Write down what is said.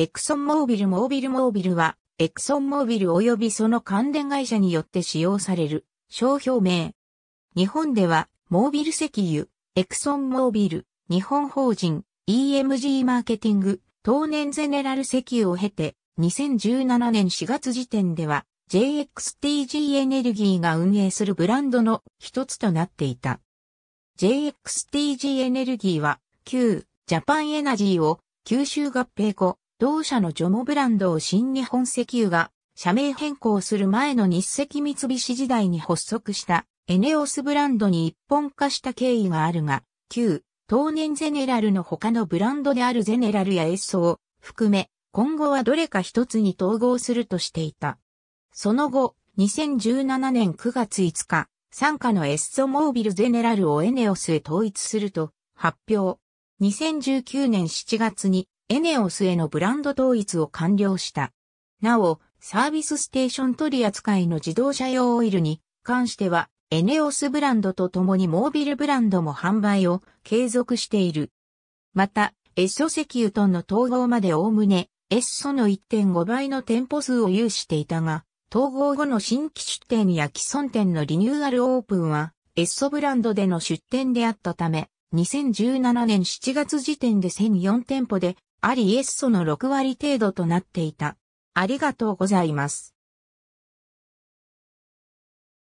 エクソンモービルモービルモービルは、エクソンモービル及びその関連会社によって使用される商標名。日本では、モービル石油、エクソンモービル、日本法人、EMG マーケティング、当年ゼネラル石油を経て、2017年4月時点では、JXTG エネルギーが運営するブランドの一つとなっていた。JXTG エネルギーは、旧ジャパンエナジーを吸収合併後、同社のジョモブランドを新日本石油が社名変更する前の日赤三菱時代に発足したエネオスブランドに一本化した経緯があるが、旧、当年ゼネラルの他のブランドであるゼネラルやエッソを含め、今後はどれか一つに統合するとしていた。その後、2017年9月5日、参加のエッソモービルゼネラルをエネオスへ統一すると発表。2019年7月にエネオスへのブランド統一を完了した。なお、サービスステーション取り扱いの自動車用オイルに関しては、エネオスブランドと共にモービルブランドも販売を継続している。また、エッソ石油との統合までおおむね、エッソの1.5倍の店舗数を有していたが、統合後の新規出店や既存店のリニューアルオープンは、エッソブランドでの出店であったため、2017年7月時点で1004店舗でありエッソの6割程度となっていた。ありがとうございます。